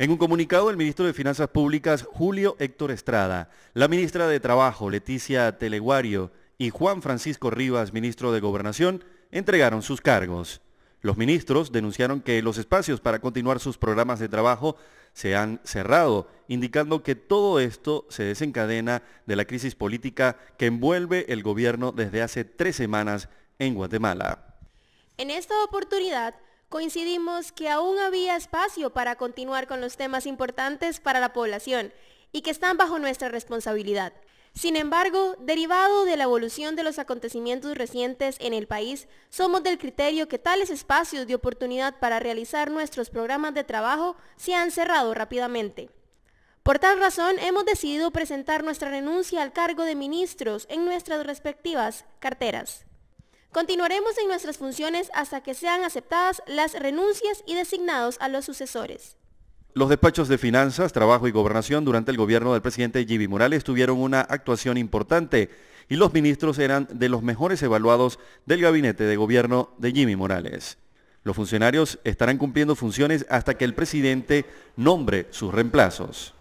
En un comunicado, el ministro de Finanzas Públicas, Julio Héctor Estrada, la ministra de Trabajo, Leticia Teleguario, y Juan Francisco Rivas, ministro de Gobernación, entregaron sus cargos. Los ministros denunciaron que los espacios para continuar sus programas de trabajo se han cerrado, indicando que todo esto se desencadena de la crisis política que envuelve el gobierno desde hace tres semanas en Guatemala. En esta oportunidad, coincidimos que aún había espacio para continuar con los temas importantes para la población y que están bajo nuestra responsabilidad. Sin embargo, derivado de la evolución de los acontecimientos recientes en el país, somos del criterio que tales espacios de oportunidad para realizar nuestros programas de trabajo se han cerrado rápidamente. Por tal razón, hemos decidido presentar nuestra renuncia al cargo de ministros en nuestras respectivas carteras. Continuaremos en nuestras funciones hasta que sean aceptadas las renuncias y designados a los sucesores. Los despachos de Finanzas, Trabajo y Gobernación durante el gobierno del presidente Jimmy Morales tuvieron una actuación importante y los ministros eran de los mejores evaluados del gabinete de gobierno de Jimmy Morales. Los funcionarios estarán cumpliendo funciones hasta que el presidente nombre sus reemplazos.